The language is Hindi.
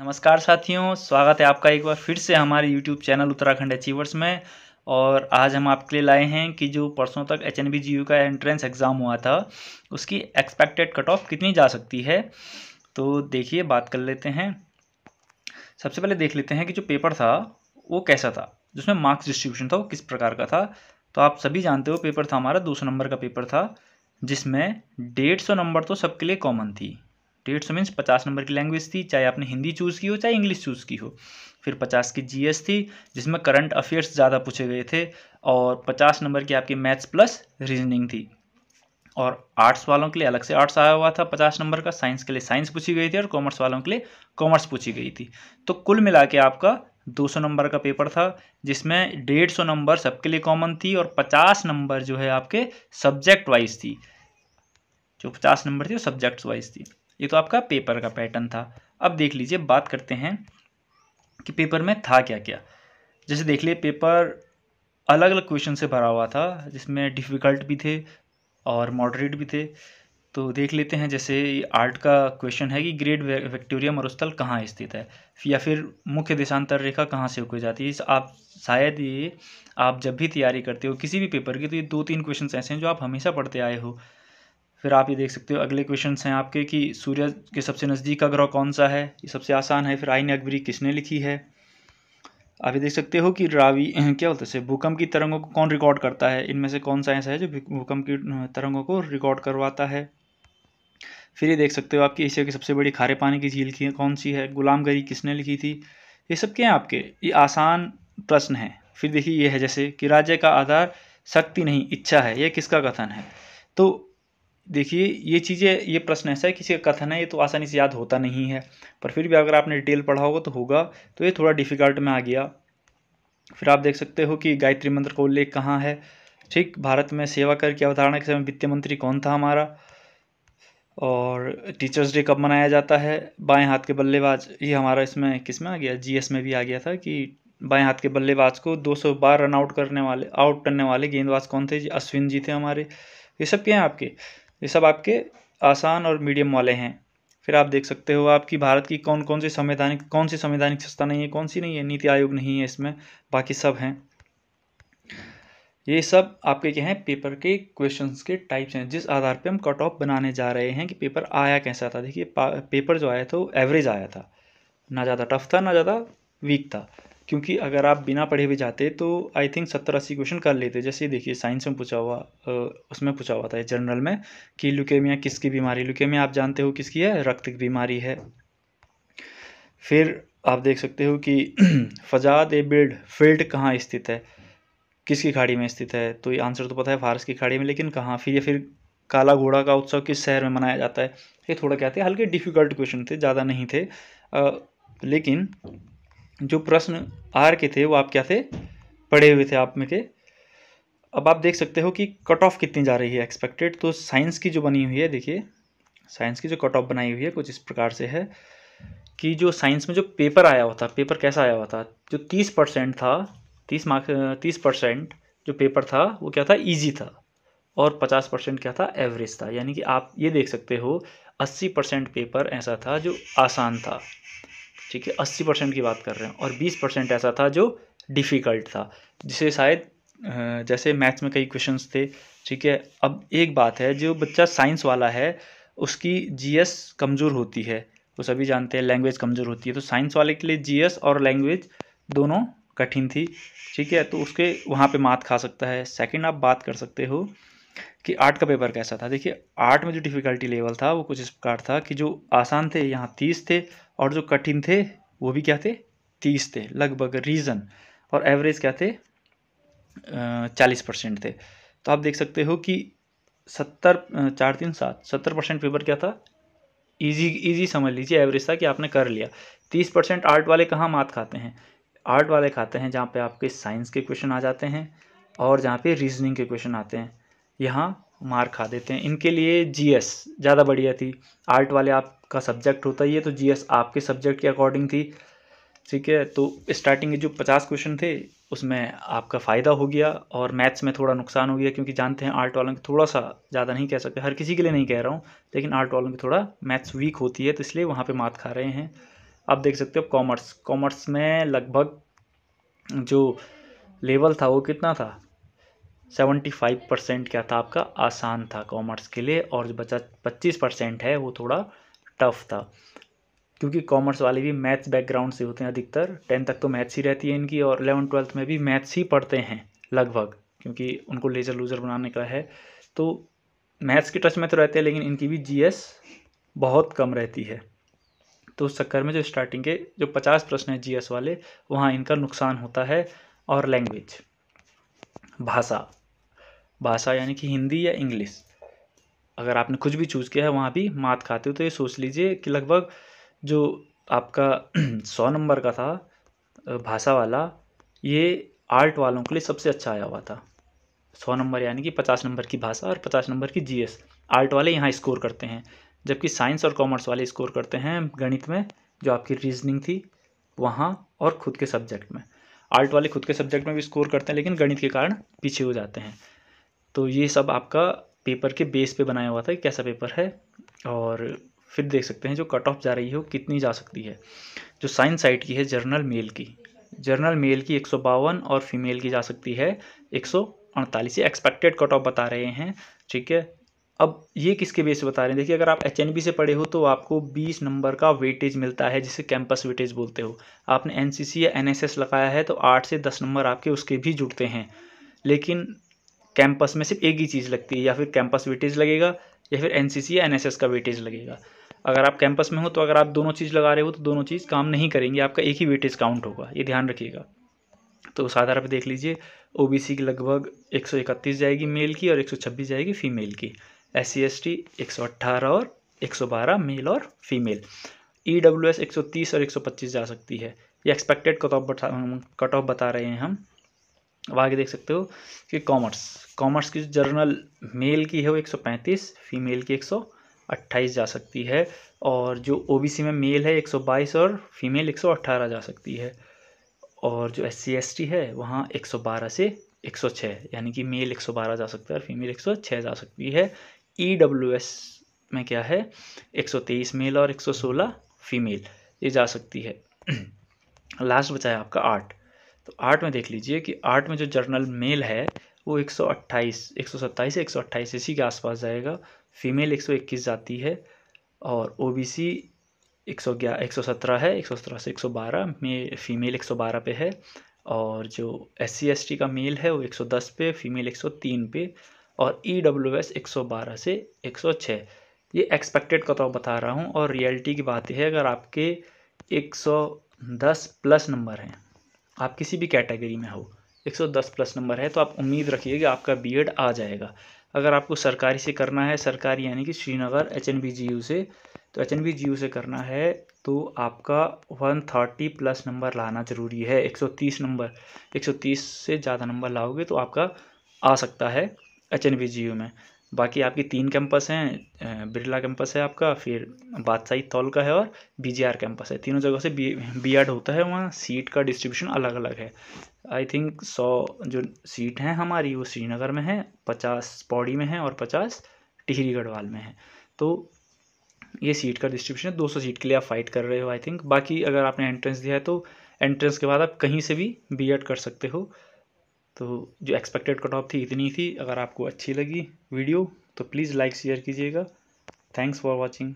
नमस्कार साथियों स्वागत है आपका एक बार फिर से हमारे यूट्यूब चैनल उत्तराखंड अचीवर्स में और आज हम आपके लिए लाए हैं कि जो परसों तक एच एन का एंट्रेंस एग्ज़ाम हुआ था उसकी एक्सपेक्टेड कट ऑफ कितनी जा सकती है तो देखिए बात कर लेते हैं सबसे पहले देख लेते हैं कि जो पेपर था वो कैसा था जिसमें मार्क्स डिस्ट्रीब्यूशन था वो किस प्रकार का था तो आप सभी जानते हो पेपर था हमारा दो नंबर का पेपर था जिसमें डेढ़ नंबर तो सबके लिए कॉमन थी स्टेट्स मीन्स पचास नंबर की लैंग्वेज थी चाहे आपने हिंदी चूज़ की हो चाहे इंग्लिश चूज़ की हो फिर पचास की जीएस थी जिसमें करंट अफेयर्स ज़्यादा पूछे गए थे और पचास नंबर की आपकी मैथ्स प्लस रीजनिंग थी और आर्ट्स वालों के लिए अलग से आर्ट्स आया हुआ था पचास नंबर का साइंस के लिए साइंस पूछी गई थी और कॉमर्स वालों के लिए कॉमर्स पूछी गई थी तो कुल मिला के आपका 200 नंबर का पेपर था जिसमें 150 नंबर सबके लिए कॉमन थी और 50 नंबर जो है आपके सब्जेक्ट वाइज थी जो 50 नंबर थी वो सब्जेक्ट वाइज थी ये तो आपका पेपर का पैटर्न था अब देख लीजिए बात करते हैं कि पेपर में था क्या क्या जैसे देख लिए पेपर अलग अलग क्वेश्चन से भरा हुआ था जिसमें डिफ़िकल्ट भी थे और मॉडरेट भी थे तो देख लेते हैं जैसे आर्ट का क्वेश्चन है कि ग्रेट विक्टोरिया मरुस्थल कहाँ स्थित है या फिर मुख्य देशांतर रेखा कहाँ से होकर जाती है आप शायद ये आप जब भी तैयारी करते हो किसी भी पेपर की तो ये दो तीन क्वेश्चन ऐसे हैं जो आप हमेशा पढ़ते आए हो फिर आप ये देख सकते हो अगले क्वेश्चन हैं आपके कि सूर्य के सबसे नज़दीक का ग्रह कौन सा है ये सबसे आसान है फिर आइन अकबरी किसने लिखी है आप ये देख सकते हो कि रावी क्या बोलते हैं भूकंप की तरंगों को कौन रिकॉर्ड करता है इनमें से कौन सा ऐसा है जो भूकंप की तरंगों को रिकॉर्ड करवाता है फिर ये देख सकते हो आपकी एशिया की सबसे बड़ी खारे पानी की झील की कौन सी है गुलाम गरी किसने लिखी थी ये सब क्या है आपके ये आसान प्रश्न है फिर देखिए ये है जैसे कि राज्य का आधार शक्ति नहीं इच्छा है यह किसका कथन है तो देखिए ये चीज़ें ये प्रश्न ऐसा है किसी का कथन है ये तो आसानी से याद होता नहीं है पर फिर भी अगर आपने डिटेल पढ़ा होगा तो होगा तो ये थोड़ा डिफ़िकल्ट में आ गया फिर आप देख सकते हो कि गायत्री मंत्र का उल्लेख कहाँ है ठीक भारत में सेवा कर की अवधारणा के समय वित्त मंत्री कौन था हमारा और टीचर्स डे कब मनाया जाता है बाएं हाथ के बल्लेबाज ये हमारा इसमें किस में आ गया जीएस में भी आ गया था कि बाएं हाथ के बल्लेबाज को सौ बार रन आउट करने वाले आउट करने वाले गेंदबाज कौन थे जी अश्विन जी थे हमारे ये सब क्या हैं आपके ये सब आपके आसान और मीडियम वाले हैं फिर आप देख सकते हो आपकी भारत की कौन कौन सी संवैधानिक कौन सी संवैधानिक संस्था नहीं है कौन सी नहीं है नीति आयोग नहीं है इसमें बाकी सब हैं ये सब आपके क्या हैं पेपर के क्वेश्चंस के टाइप्स हैं जिस आधार पे हम कट ऑफ बनाने जा रहे हैं कि पेपर आया कैसा था देखिए पेपर जो आया था वो एवरेज आया था ना ज़्यादा टफ था ना ज़्यादा वीक था क्योंकि अगर आप बिना पढ़े हुए जाते तो आई थिंक सत्तर अस्सी क्वेश्चन कर लेते जैसे देखिए साइंस में पूछा हुआ उसमें पूछा हुआ था जनरल में कि लुकेमिया किसकी बीमारी लुकेमिया आप जानते हो किसकी है रक्त की बीमारी है फिर आप देख सकते हो कि फजाद ए बिल्ड फील्ड कहाँ स्थित है किसकी खाड़ी में स्थित है तो ये आंसर तो पता है फारस की खाड़ी में लेकिन कहाँ फिर या फिर काला घोड़ा का उत्सव किस शहर में मनाया जाता है ये थोड़ा कहते हैं हल्के डिफ़िकल्ट क्वेश्चन थे ज़्यादा नहीं थे आ, लेकिन जो प्रश्न आर के थे वो आप क्या थे पढ़े हुए थे आप में के अब आप देख सकते हो कि कट ऑफ कितनी जा रही है एक्सपेक्टेड तो साइंस की जो बनी हुई है देखिए साइंस की जो कट ऑफ बनाई हुई है कुछ इस प्रकार से है कि जो साइंस में जो पेपर आया हुआ था पेपर कैसा आया हुआ था जो तीस परसेंट था तीस मार्क्स तीस परसेंट जो पेपर था वो क्या था ईजी था और पचास परसेंट क्या था एवरेज था यानी कि आप ये देख सकते हो अस्सी परसेंट पेपर ऐसा था जो आसान था ठीक है अस्सी परसेंट की बात कर रहे हैं और बीस परसेंट ऐसा था जो डिफ़िकल्ट था जिसे शायद जैसे मैथ्स में कई क्वेश्चंस थे ठीक है अब एक बात है जो बच्चा साइंस वाला है उसकी जीएस कमज़ोर होती है वो तो सभी जानते हैं लैंग्वेज कमज़ोर होती है तो साइंस वाले के लिए जी और लैंग्वेज दोनों कठिन थी ठीक है तो उसके वहाँ पे मात खा सकता है सेकंड आप बात कर सकते हो कि आर्ट का पेपर कैसा था देखिए आर्ट में जो डिफ़िकल्टी लेवल था वो कुछ इस प्रकार था कि जो आसान थे यहाँ तीस थे और जो कठिन थे वो भी क्या थे तीस थे लगभग रीज़न और एवरेज क्या थे चालीस परसेंट थे तो आप देख सकते हो कि सत्तर चार तीन सात सत्तर परसेंट पेपर क्या था इजी इजी समझ लीजिए एवरेज था कि आपने कर लिया तीस परसेंट आर्ट वाले कहाँ मात खाते हैं आर्ट वाले खाते हैं जहाँ पे आपके साइंस के क्वेश्चन आ जाते हैं और जहाँ पे रीजनिंग के क्वेश्चन आते हैं यहाँ मार खा देते हैं इनके लिए जीएस ज़्यादा बढ़िया थी आर्ट वाले आपका सब्जेक्ट होता ही है तो जीएस आपके सब्जेक्ट के अकॉर्डिंग थी ठीक है तो स्टार्टिंग के जो पचास क्वेश्चन थे उसमें आपका फ़ायदा हो गया और मैथ्स में थोड़ा नुकसान हो गया क्योंकि जानते हैं आर्ट वालों को थोड़ा सा ज़्यादा नहीं कह सकते हर किसी के लिए नहीं कह रहा हूँ लेकिन आर्ट वालों की थोड़ा मैथ्स वीक होती है तो इसलिए वहाँ पे मात खा रहे हैं आप देख सकते हो कॉमर्स कॉमर्स में लगभग जो लेवल था वो कितना था सेवेंटी फाइव परसेंट क्या था आपका आसान था कॉमर्स के लिए और जो बचा पच्चीस परसेंट है वो थोड़ा टफ था क्योंकि कॉमर्स वाले भी मैथ्स बैकग्राउंड से होते हैं अधिकतर टेंथ तक तो मैथ्स ही रहती है इनकी और इलेवन ट्वेल्थ में भी मैथ्स ही पढ़ते हैं लगभग क्योंकि उनको लेजर लूजर बनाने का है तो मैथ्स के टच में तो रहते हैं लेकिन इनकी भी जी बहुत कम रहती है तो उस चक्कर में जो स्टार्टिंग के जो पचास प्रश्न हैं जी वाले वहाँ इनका नुकसान होता है और लैंग्वेज भाषा भाषा यानी कि हिंदी या इंग्लिश अगर आपने कुछ भी चूज़ किया है वहाँ भी मात खाते हो तो ये सोच लीजिए कि लगभग जो आपका सौ नंबर का था भाषा वाला ये आर्ट वालों के लिए सबसे अच्छा आया हुआ था सौ नंबर यानी कि पचास नंबर की भाषा और पचास नंबर की जीएस आर्ट वाले यहाँ स्कोर करते हैं जबकि साइंस और कॉमर्स वाले स्कोर करते हैं गणित में जो आपकी रीजनिंग थी वहाँ और खुद के सब्जेक्ट में आर्ट वाले खुद के सब्जेक्ट में भी स्कोर करते हैं लेकिन गणित के कारण पीछे हो जाते हैं तो ये सब आपका पेपर के बेस पे बनाया हुआ था कि कैसा पेपर है और फिर देख सकते हैं जो कट ऑफ जा रही है वो कितनी जा सकती है जो साइंस साइट की है जर्नल मेल की जर्नल मेल की एक और फीमेल की जा सकती है एक ये एक्सपेक्टेड कट ऑफ बता रहे हैं ठीक है अब ये किसके बेस पे बता रहे हैं देखिए अगर आप एच से पढ़े हो तो आपको 20 नंबर का वेटेज मिलता है जिसे कैंपस वेटेज बोलते हो आपने एन या एन लगाया है तो आठ से दस नंबर आपके उसके भी जुड़ते हैं लेकिन कैंपस में सिर्फ एक ही चीज़ लगती है या फिर कैंपस वेटेज लगेगा या फिर एन या एन का वेटेज लगेगा अगर आप कैंपस में हो तो अगर आप दोनों चीज़ लगा रहे हो तो दोनों चीज़ काम नहीं करेंगे आपका एक ही वेटेज काउंट होगा ये ध्यान रखिएगा तो उस आधार पर देख लीजिए ओबीसी की लगभग 131 जाएगी मेल की और 126 जाएगी फीमेल की एस सी एस टी एक और 112 मेल और फीमेल ई डब्ल्यू एस 130 और 125 जा सकती है ये एक्सपेक्टेड कट ऑफ बता कट ऑफ बता रहे हैं हम अब आगे देख सकते हो कि कॉमर्स कॉमर्स की जर्नल मेल की है वो 135 फीमेल की 128 जा सकती है और जो ओबीसी में मेल है 122 और फीमेल 118 जा सकती है और जो एस सी है वहाँ 112 से 106 यानी कि मेल 112 जा सकता है और फीमेल 106 जा सकती है ई में क्या है 123 मेल और 116 फीमेल ये जा सकती है लास्ट बचा है आपका आर्ट तो आठ में देख लीजिए कि आठ में जो जर्नल मेल है वो एक एक सौ अट्ठाईस 128 127 से अट्ठाईस इसी के आसपास जाएगा फीमेल एक सौ इक्कीस जाती है और ओ बी सी एक सौ ग्यारह एक सौ सत्रह है एक सौ सत्रह से एक सौ बारह मे फीमेल एक सौ बारह पे है और जो एस सी एस टी का मेल है वो एक सौ दस पे फीमेल एक सौ तीन पे और ई डब्ल्यू एस एक सौ बारह से एक सौ छः ये एक्सपेक्टेड का तो बता रहा हूँ और रियलिटी की बात है अगर आपके एक सौ दस प्लस नंबर हैं आप किसी भी कैटेगरी में हो 110 प्लस नंबर है तो आप उम्मीद रखिए कि आपका बीएड आ जाएगा अगर आपको सरकारी से करना है सरकारी यानी कि श्रीनगर एच एन से तो एच एन से करना है तो आपका 130 प्लस नंबर लाना ज़रूरी है 130 नंबर 130 से ज़्यादा नंबर लाओगे तो आपका आ सकता है एच में बाकी आपकी तीन कैंपस हैं बिरला कैंपस है आपका फिर बादशाही तौल का है और बीजीआर कैंपस है तीनों जगह से बी बी होता है वहाँ सीट का डिस्ट्रीब्यूशन अलग अलग है आई थिंक सौ जो सीट हैं हमारी वो श्रीनगर में है पचास पौड़ी में है और पचास टिहरी गढ़वाल में है तो ये सीट का डिस्ट्रीब्यूशन दो सौ सीट के लिए आप फाइट कर रहे हो आई थिंक बाकी अगर आपने एंट्रेंस दिया है तो एंट्रेंस के बाद आप कहीं से भी बी कर सकते हो तो जो एक्सपेक्टेड कट ऑफ थी इतनी थी अगर आपको अच्छी लगी वीडियो तो प्लीज़ लाइक शेयर कीजिएगा थैंक्स फॉर वॉचिंग